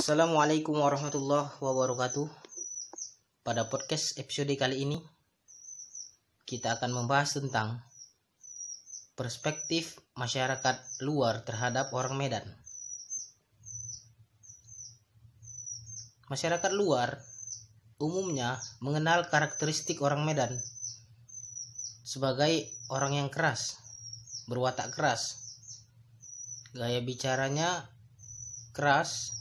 Assalamualaikum warahmatullahi wabarakatuh. Pada podcast episode kali ini, kita akan membahas tentang perspektif masyarakat luar terhadap orang Medan. Masyarakat luar umumnya mengenal karakteristik orang Medan sebagai orang yang keras, berwatak keras, gaya bicaranya keras,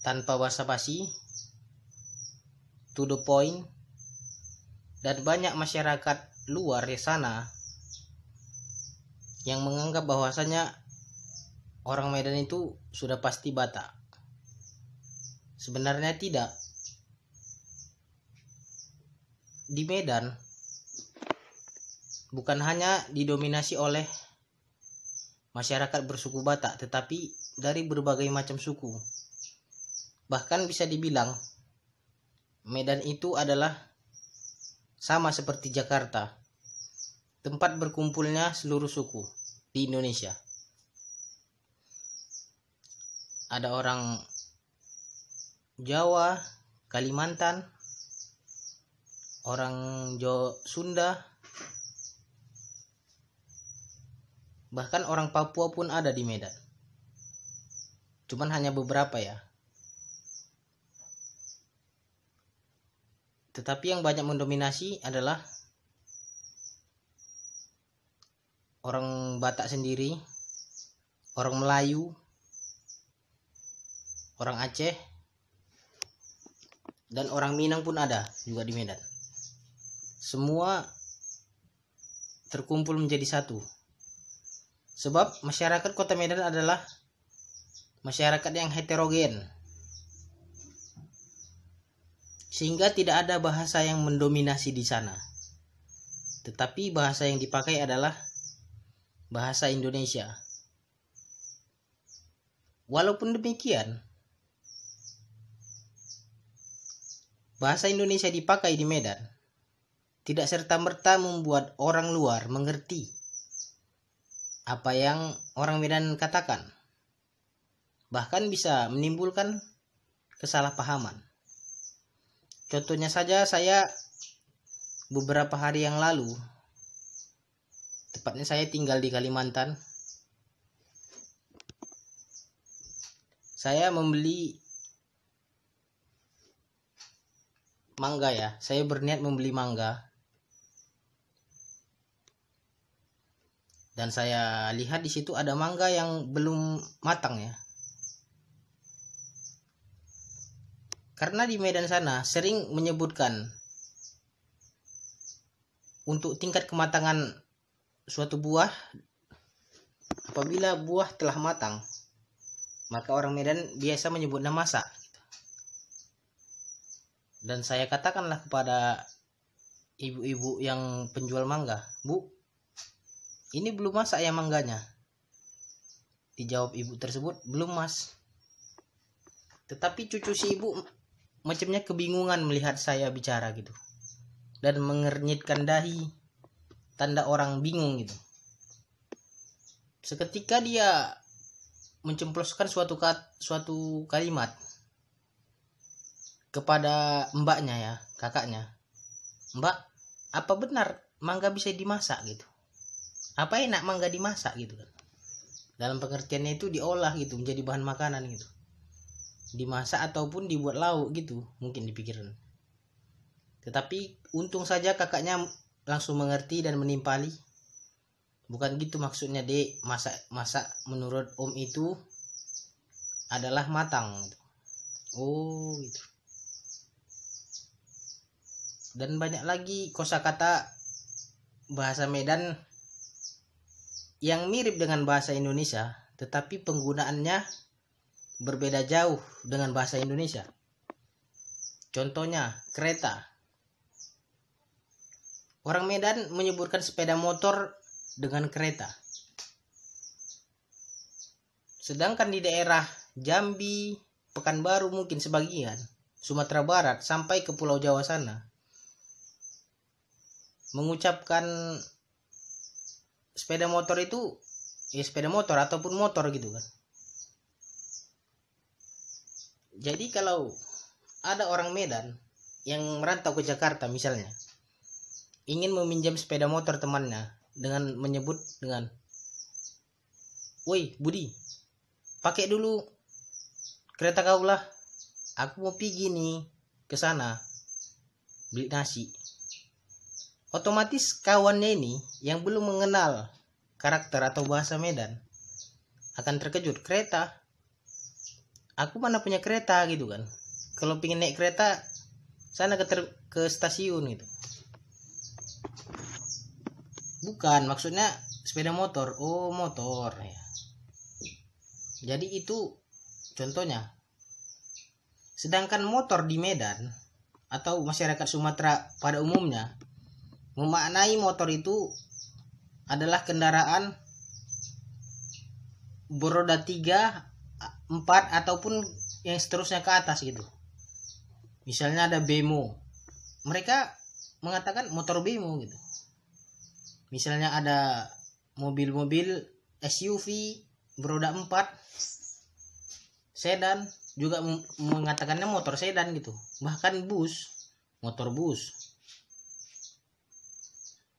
tanpa basa-basi, to the point, dan banyak masyarakat luar di sana yang menganggap bahwasanya orang Medan itu sudah pasti Batak. Sebenarnya tidak. Di Medan bukan hanya didominasi oleh masyarakat bersuku Batak, tetapi dari berbagai macam suku. Bahkan bisa dibilang Medan itu adalah sama seperti Jakarta, tempat berkumpulnya seluruh suku di Indonesia. Ada orang Jawa, Kalimantan, orang Jawa Sunda, bahkan orang Papua pun ada di Medan. Cuman hanya beberapa ya, Tetapi yang banyak mendominasi adalah orang Batak sendiri, orang Melayu, orang Aceh, dan orang Minang pun ada juga di Medan. Semua terkumpul menjadi satu. Sebab masyarakat kota Medan adalah masyarakat yang heterogen sehingga tidak ada bahasa yang mendominasi di sana. Tetapi bahasa yang dipakai adalah bahasa Indonesia. Walaupun demikian, bahasa Indonesia dipakai di Medan tidak serta-merta membuat orang luar mengerti apa yang orang Medan katakan, bahkan bisa menimbulkan kesalahpahaman. Contohnya saja saya beberapa hari yang lalu tepatnya saya tinggal di Kalimantan. Saya membeli mangga ya. Saya berniat membeli mangga. Dan saya lihat di situ ada mangga yang belum matang ya. Karena di Medan sana sering menyebutkan untuk tingkat kematangan suatu buah apabila buah telah matang maka orang Medan biasa menyebut nama sak dan saya katakanlah kepada ibu-ibu yang penjual mangga bu ini belum masak ya mangganya dijawab ibu tersebut belum mas tetapi cucu si ibu macamnya kebingungan melihat saya bicara gitu dan mengernyitkan dahi tanda orang bingung gitu seketika dia mencemploskan suatu kat, suatu kalimat kepada mbaknya ya kakaknya mbak apa benar mangga bisa dimasak gitu apa enak mangga dimasak gitu kan dalam pengertiannya itu diolah gitu menjadi bahan makanan gitu dimasak ataupun dibuat lauk gitu mungkin dipikirkan. tetapi untung saja kakaknya langsung mengerti dan menimpali bukan gitu maksudnya dek masak masak menurut om itu adalah matang gitu. oh gitu dan banyak lagi kosakata bahasa Medan yang mirip dengan bahasa Indonesia tetapi penggunaannya berbeda jauh dengan bahasa Indonesia. Contohnya, kereta. Orang Medan menyebutkan sepeda motor dengan kereta. Sedangkan di daerah Jambi, Pekanbaru mungkin sebagian, Sumatera Barat sampai ke Pulau Jawa sana, mengucapkan sepeda motor itu ya sepeda motor ataupun motor gitu kan jadi kalau ada orang Medan yang merantau ke Jakarta misalnya ingin meminjam sepeda motor temannya dengan menyebut dengan woi Budi pakai dulu kereta kau lah aku mau pergi nih ke sana beli nasi otomatis kawannya ini yang belum mengenal karakter atau bahasa Medan akan terkejut kereta aku mana punya kereta gitu kan kalau pingin naik kereta sana ke ke stasiun gitu bukan maksudnya sepeda motor oh motor ya jadi itu contohnya sedangkan motor di Medan atau masyarakat Sumatera pada umumnya memaknai motor itu adalah kendaraan beroda tiga 4 ataupun yang seterusnya ke atas gitu misalnya ada bemo mereka mengatakan motor bemo gitu misalnya ada mobil-mobil SUV beroda 4 sedan juga mengatakannya motor sedan gitu bahkan bus motor bus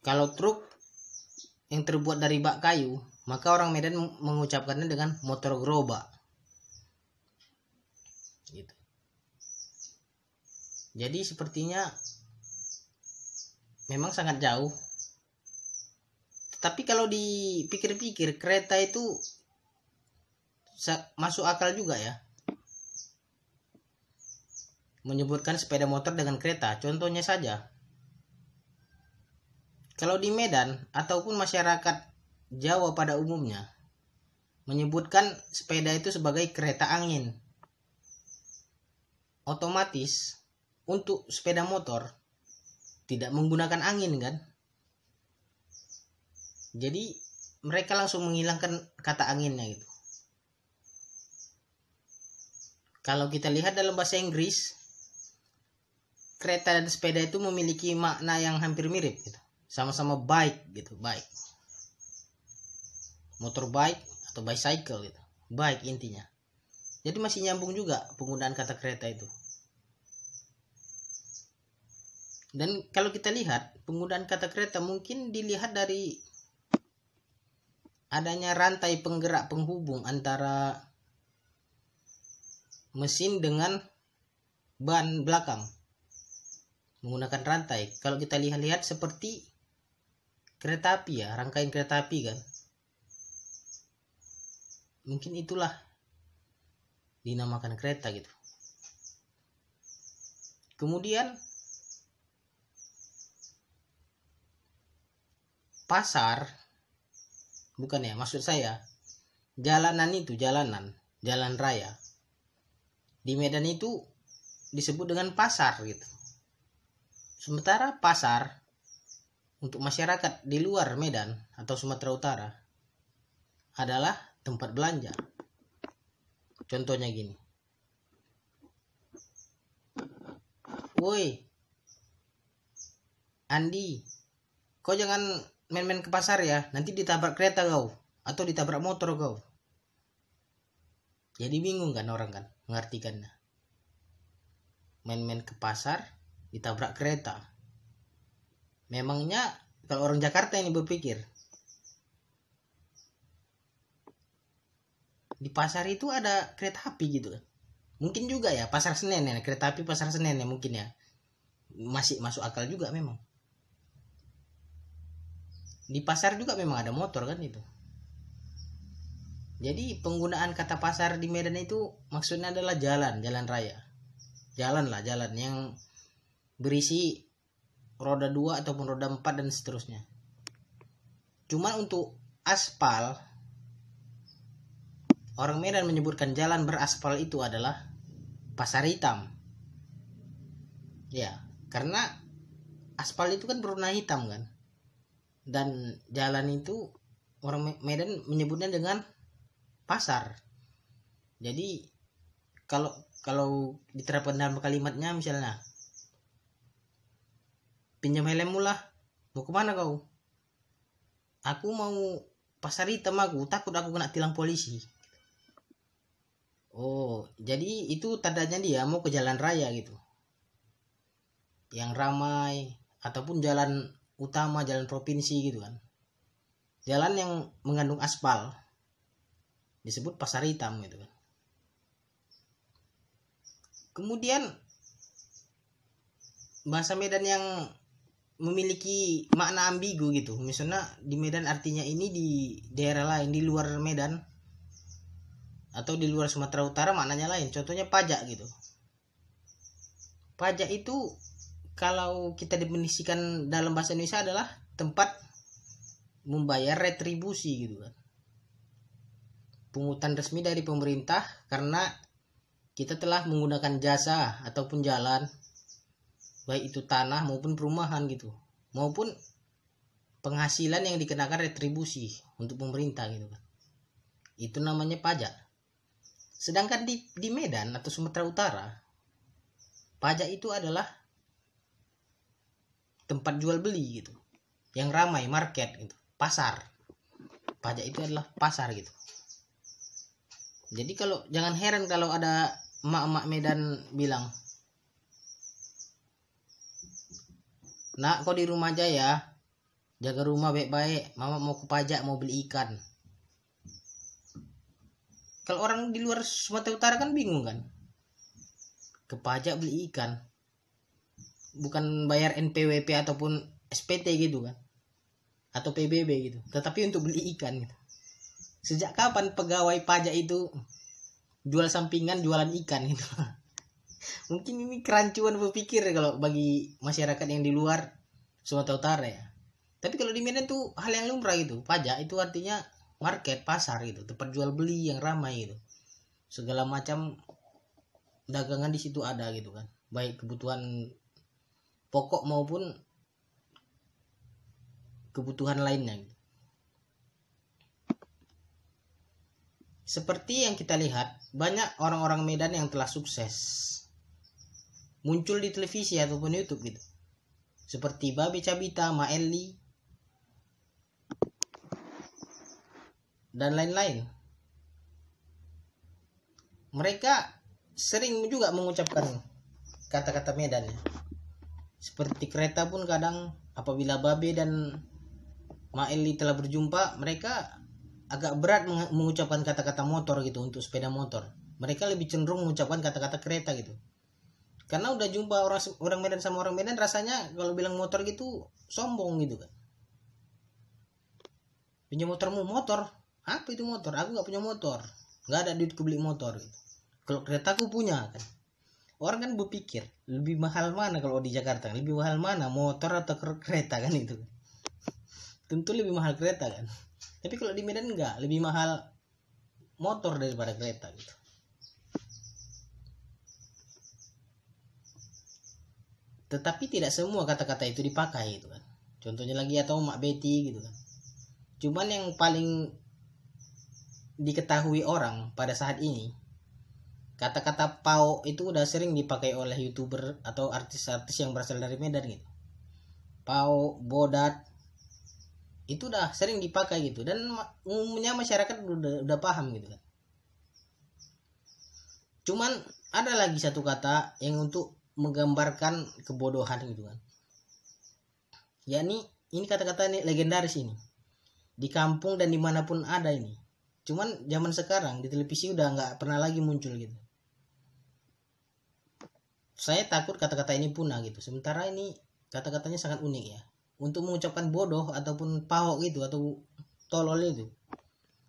kalau truk yang terbuat dari bak kayu maka orang Medan mengucapkannya dengan motor gerobak Jadi sepertinya memang sangat jauh. Tapi kalau dipikir-pikir kereta itu masuk akal juga ya. Menyebutkan sepeda motor dengan kereta, contohnya saja. Kalau di Medan ataupun masyarakat Jawa pada umumnya menyebutkan sepeda itu sebagai kereta angin. Otomatis untuk sepeda motor tidak menggunakan angin kan jadi mereka langsung menghilangkan kata anginnya gitu kalau kita lihat dalam bahasa Inggris kereta dan sepeda itu memiliki makna yang hampir mirip gitu sama-sama bike gitu bike motor bike atau bicycle gitu bike intinya jadi masih nyambung juga penggunaan kata kereta itu Dan kalau kita lihat penggunaan kata kereta mungkin dilihat dari adanya rantai penggerak penghubung antara mesin dengan ban belakang menggunakan rantai. Kalau kita lihat-lihat seperti kereta api ya, rangkaian kereta api kan. Mungkin itulah dinamakan kereta gitu. Kemudian pasar bukan ya maksud saya jalanan itu jalanan jalan raya di Medan itu disebut dengan pasar gitu sementara pasar untuk masyarakat di luar Medan atau Sumatera Utara adalah tempat belanja contohnya gini woi Andi kau jangan main-main ke pasar ya nanti ditabrak kereta kau atau ditabrak motor kau jadi bingung kan orang kan mengartikannya main-main ke pasar ditabrak kereta memangnya kalau orang Jakarta ini berpikir di pasar itu ada kereta api gitu kan? mungkin juga ya pasar Senen ya kereta api pasar Senen ya mungkin ya masih masuk akal juga memang di pasar juga memang ada motor kan itu jadi penggunaan kata pasar di Medan itu maksudnya adalah jalan, jalan raya. Jalan lah, jalan yang berisi roda 2 ataupun roda 4 dan seterusnya. Cuma untuk aspal, orang Medan menyebutkan jalan beraspal itu adalah pasar hitam. Ya, karena aspal itu kan berwarna hitam kan dan jalan itu orang Medan menyebutnya dengan pasar jadi kalau kalau diterapkan dalam kalimatnya misalnya pinjam helmmu lah mau kemana kau aku mau pasar hitam aku takut aku kena tilang polisi oh jadi itu tandanya dia mau ke jalan raya gitu yang ramai ataupun jalan utama, jalan provinsi gitu kan. Jalan yang mengandung aspal disebut pasar hitam gitu kan. Kemudian bahasa Medan yang memiliki makna ambigu gitu. Misalnya di Medan artinya ini di daerah lain di luar Medan atau di luar Sumatera Utara maknanya lain. Contohnya pajak gitu. Pajak itu kalau kita definisikan dalam bahasa Indonesia adalah tempat membayar retribusi gitu kan. Pungutan resmi dari pemerintah karena kita telah menggunakan jasa ataupun jalan baik itu tanah maupun perumahan gitu maupun penghasilan yang dikenakan retribusi untuk pemerintah gitu kan. Itu namanya pajak. Sedangkan di di Medan atau Sumatera Utara pajak itu adalah tempat jual beli gitu yang ramai market gitu pasar pajak itu adalah pasar gitu jadi kalau jangan heran kalau ada emak-emak Medan bilang nak kau di rumah aja ya jaga rumah baik-baik mama mau ke pajak mau beli ikan kalau orang di luar Sumatera Utara kan bingung kan ke pajak beli ikan bukan bayar NPWP ataupun SPT gitu kan atau PBB gitu tetapi untuk beli ikan gitu sejak kapan pegawai pajak itu jual sampingan jualan ikan gitu mungkin ini kerancuan berpikir ya kalau bagi masyarakat yang di luar Sumatera Utara ya tapi kalau di Medan tuh hal yang lumrah gitu pajak itu artinya market pasar gitu tempat jual beli yang ramai gitu segala macam dagangan di situ ada gitu kan baik kebutuhan pokok maupun kebutuhan lainnya. Gitu. Seperti yang kita lihat, banyak orang-orang Medan yang telah sukses muncul di televisi ataupun YouTube gitu. Seperti Babi Cabita, Maeli, dan lain-lain. Mereka sering juga mengucapkan kata-kata Medan seperti kereta pun kadang apabila Babe dan Maeli telah berjumpa, mereka agak berat mengucapkan kata-kata motor gitu untuk sepeda motor. Mereka lebih cenderung mengucapkan kata-kata kereta gitu. Karena udah jumpa orang orang Medan sama orang Medan rasanya kalau bilang motor gitu sombong gitu kan. Punya motormu motor? Apa itu motor? Aku nggak punya motor. Nggak ada duit beli motor gitu. Kalau keretaku punya kan orang kan berpikir lebih mahal mana kalau di Jakarta lebih mahal mana motor atau kereta kan itu tentu lebih mahal kereta kan tapi kalau di Medan enggak lebih mahal motor daripada kereta gitu tetapi tidak semua kata-kata itu dipakai itu kan contohnya lagi atau mak Betty gitu kan cuman yang paling diketahui orang pada saat ini kata-kata pau itu udah sering dipakai oleh youtuber atau artis-artis yang berasal dari Medan gitu pau bodat itu udah sering dipakai gitu dan umumnya masyarakat udah, udah paham gitu kan cuman ada lagi satu kata yang untuk menggambarkan kebodohan gitu kan yakni ini kata-kata ini legendaris ini di kampung dan dimanapun ada ini cuman zaman sekarang di televisi udah nggak pernah lagi muncul gitu saya takut kata-kata ini punah gitu sementara ini kata-katanya sangat unik ya untuk mengucapkan bodoh ataupun pahok itu atau tolol itu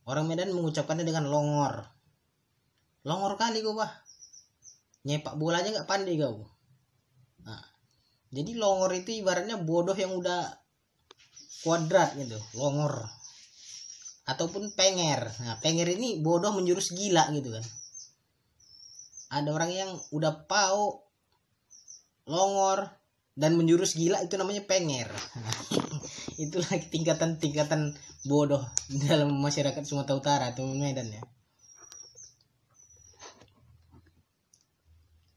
orang Medan mengucapkannya dengan longor longor kali gue bah nyepak bola aja nggak pandai kau nah, jadi longor itu ibaratnya bodoh yang udah kuadrat gitu longor ataupun penger nah penger ini bodoh menjurus gila gitu kan ada orang yang udah pau longor dan menjurus gila itu namanya penger itulah tingkatan-tingkatan bodoh dalam masyarakat Sumatera Utara atau Medan ya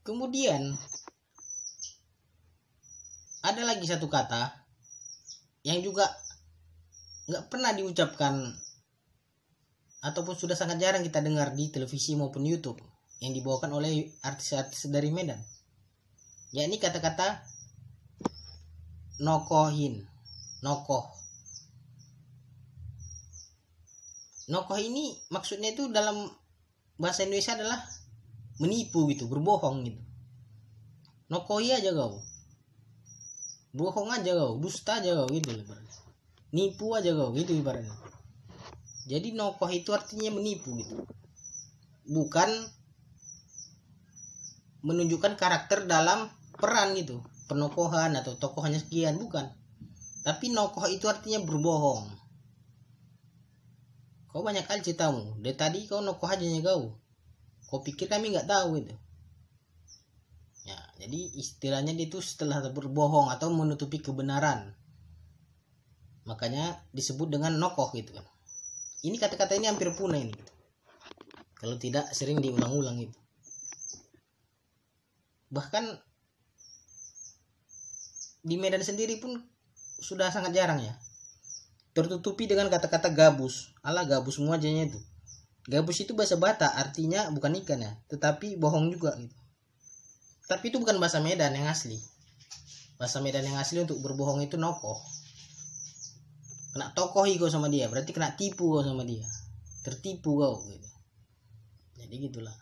kemudian ada lagi satu kata yang juga nggak pernah diucapkan ataupun sudah sangat jarang kita dengar di televisi maupun YouTube yang dibawakan oleh artis-artis dari Medan ya ini kata-kata nokohin nokoh nokoh ini maksudnya itu dalam bahasa Indonesia adalah menipu gitu berbohong gitu nokohi aja kau bohong aja kau dusta aja kau gitu ibaratnya nipu aja kau gitu ibaratnya jadi nokoh itu artinya menipu gitu bukan menunjukkan karakter dalam peran gitu penokohan atau tokoh hanya sekian bukan tapi nokoh itu artinya berbohong kau banyak kali ceritamu dari tadi kau nokoh aja nya kau kau pikir kami nggak tahu itu ya jadi istilahnya dia itu setelah berbohong atau menutupi kebenaran makanya disebut dengan nokoh gitu kan ini kata-kata ini hampir punah ini kalau tidak sering diulang-ulang itu bahkan di Medan sendiri pun sudah sangat jarang ya tertutupi dengan kata-kata gabus ala gabus semua jadinya itu gabus itu bahasa bata artinya bukan ikan ya tetapi bohong juga gitu tapi itu bukan bahasa Medan yang asli bahasa Medan yang asli untuk berbohong itu nokoh kena tokoh kau sama dia berarti kena tipu kau sama dia tertipu kau gitu jadi gitulah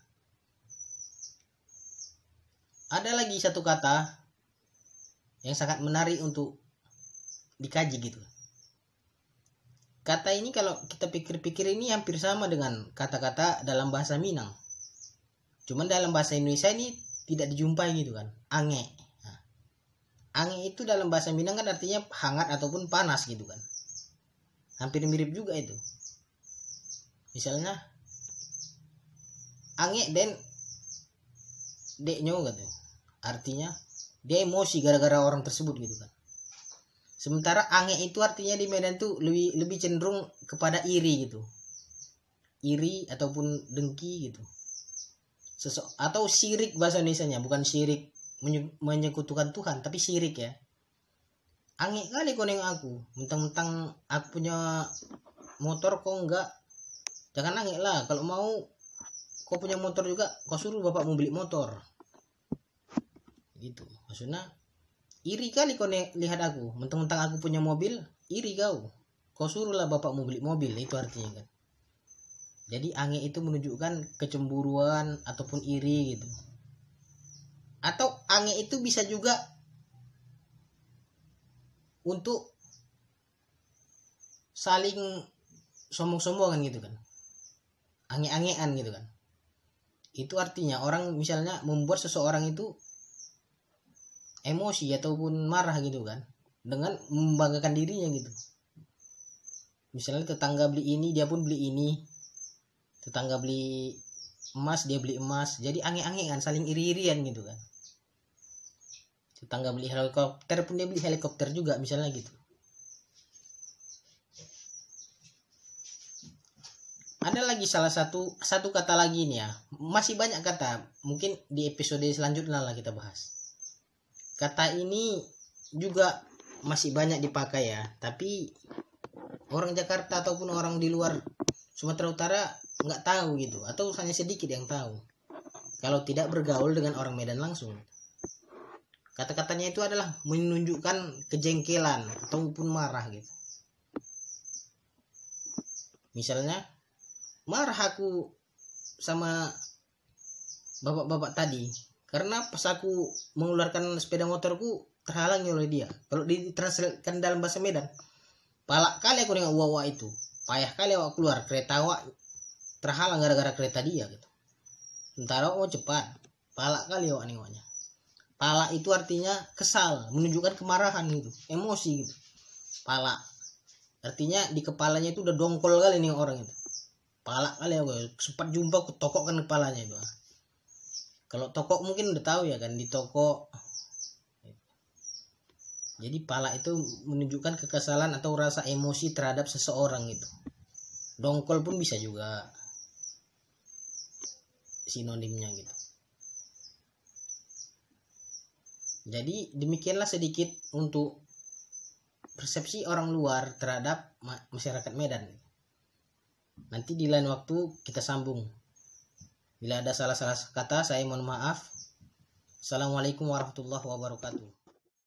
ada lagi satu kata yang sangat menarik untuk dikaji gitu kata ini kalau kita pikir-pikir ini hampir sama dengan kata-kata dalam bahasa Minang cuman dalam bahasa Indonesia ini tidak dijumpai gitu kan ange nah, ange itu dalam bahasa Minang kan artinya hangat ataupun panas gitu kan hampir mirip juga itu misalnya ange dan deknyo gitu artinya dia emosi gara-gara orang tersebut gitu kan sementara angin itu artinya di Medan tuh lebih lebih cenderung kepada iri gitu iri ataupun dengki gitu Sesok, atau sirik bahasa Indonesia nya bukan sirik menyekutukan Tuhan tapi sirik ya angin kali koneng aku mentang-mentang aku punya motor kok enggak jangan angin lah kalau mau kau punya motor juga kau suruh bapak mau beli motor gitu maksudnya iri kali kau lihat aku mentang-mentang aku punya mobil iri kau kau suruhlah bapakmu beli mobil itu artinya kan jadi angin itu menunjukkan kecemburuan ataupun iri gitu atau angin itu bisa juga untuk saling sombong-sombongan gitu kan angin-angin gitu kan itu artinya orang misalnya membuat seseorang itu emosi ataupun marah gitu kan dengan membanggakan dirinya gitu misalnya tetangga beli ini dia pun beli ini tetangga beli emas dia beli emas jadi angin-angin kan saling iri-irian gitu kan tetangga beli helikopter pun dia beli helikopter juga misalnya gitu ada lagi salah satu satu kata lagi nih ya masih banyak kata mungkin di episode selanjutnya lah kita bahas kata ini juga masih banyak dipakai ya tapi orang Jakarta ataupun orang di luar Sumatera Utara nggak tahu gitu atau hanya sedikit yang tahu kalau tidak bergaul dengan orang Medan langsung kata-katanya itu adalah menunjukkan kejengkelan ataupun marah gitu misalnya marah aku sama bapak-bapak tadi karena pas aku mengeluarkan sepeda motorku terhalangi oleh dia kalau ditranslatekan dalam bahasa Medan palak kali aku dengan wawa itu payah kali aku keluar kereta awak terhalang gara-gara kereta dia gitu sementara oh mau cepat palak kali awak nengoknya palak itu artinya kesal menunjukkan kemarahan gitu emosi gitu palak artinya di kepalanya itu udah dongkol kali nih orang itu palak kali aku sempat jumpa aku tokokkan kepalanya itu kalau toko mungkin udah tahu ya kan di toko jadi pala itu menunjukkan kekesalan atau rasa emosi terhadap seseorang itu. dongkol pun bisa juga sinonimnya gitu jadi demikianlah sedikit untuk persepsi orang luar terhadap masyarakat Medan nanti di lain waktu kita sambung Bila ada salah-salah kata, saya mohon maaf. Assalamualaikum warahmatullahi wabarakatuh.